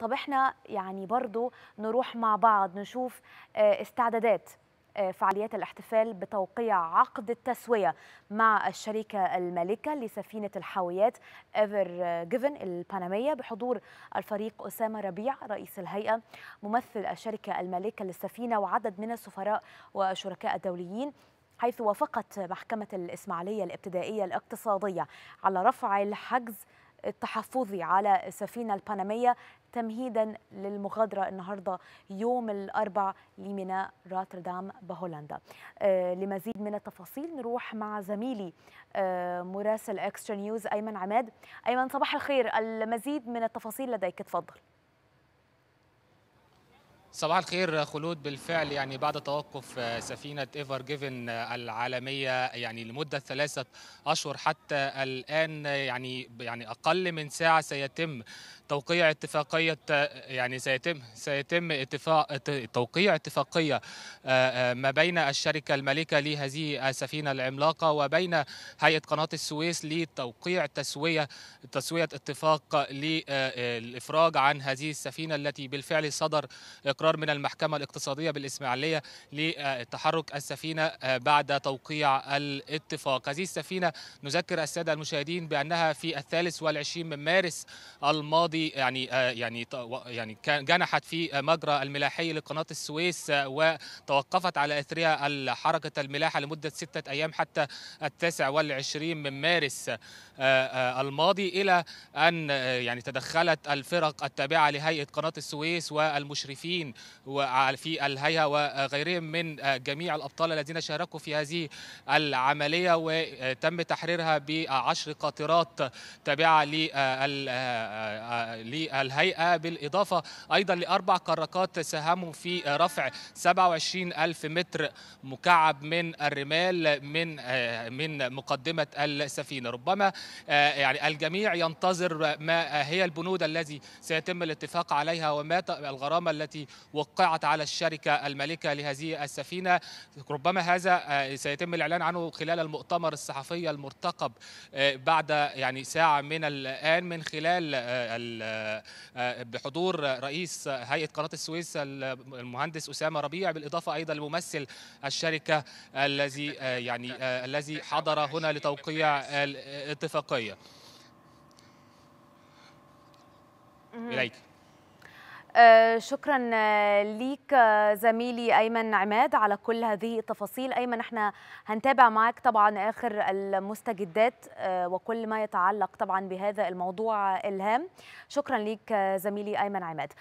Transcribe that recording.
طب احنا يعني برضو نروح مع بعض نشوف آه، استعدادات آه، فعاليات الاحتفال بتوقيع عقد التسوية مع الشركة المالكة لسفينة الحاويات ايفر جيفن البنمية بحضور الفريق أسامة ربيع رئيس الهيئة ممثل الشركة المالكة للسفينة وعدد من السفراء وشركاء الدوليين حيث وافقت محكمة الإسماعيلية الابتدائية الاقتصادية على رفع الحجز التحفظي على السفينة البنمية تمهيدا للمغادرة النهاردة يوم الأربع لميناء روتردام بهولندا آه، لمزيد من التفاصيل نروح مع زميلي آه، مراسل اكسترا نيوز أيمن عماد أيمن صباح الخير المزيد من التفاصيل لديك تفضل صباح الخير خلود بالفعل يعني بعد توقف آه، سفينة ايفر جيفن آه، العالمية يعني لمدة ثلاثة أشهر حتى الآن آه، يعني يعني أقل من ساعة سيتم توقيع اتفاقية يعني سيتم سيتم اتفاق توقيع اتفاقية ما بين الشركة المالكة لهذه السفينة العملاقة وبين هيئة قناة السويس لتوقيع تسوية تسوية اتفاق للإفراج عن هذه السفينة التي بالفعل صدر استقرار من المحكمة الاقتصادية بالإسماعيلية لتحرك السفينة آه، بعد توقيع الاتفاق هذه السفينة نذكر السادة المشاهدين بأنها في الثالث والعشرين من مارس الماضي يعني آه، يعني يعني جنحت في مجرى الملاحي لقناة السويس آه، وتوقفت على إثرها حركة الملاحة لمدة ستة أيام حتى التاسع والعشرين من مارس الماضي إلى أن يعني تدخلت الفرق التابعة لهيئة قناة السويس والمشرفين الفن وفي الهيئة وغيرهم من جميع الأبطال الذين شاركوا في هذه العملية وتم تحريرها بعشر قاطرات تابعة للهيئة بالإضافة أيضا لأربع كراكات ساهموا في رفع 27000 متر مكعب من الرمال من من مقدمة السفينة ربما يعني الجميع ينتظر ما هي البنود الذي سيتم الاتفاق عليها وما الغرامة التي وقعت على الشركة المالكة لهذه السفينة ربما هذا آه، سيتم الإعلان عنه خلال المؤتمر الصحفي المرتقب آه، بعد يعني ساعة من الآن من خلال آه، بحضور رئيس هيئة قناة السويس المهندس أسامة ربيع بالإضافة أيضا لممثل الشركة الذي يعني الذي حضر هنا لتوقيع الاتفاقية إليك آه، شكرا آه، ليك آه، زميلي ايمن عماد على كل هذه التفاصيل ايمن احنا هنتابع معك طبعا اخر المستجدات وكل ما يتعلق طبعا بهذا الموضوع الهام شكرا ليك زميلي ايمن عماد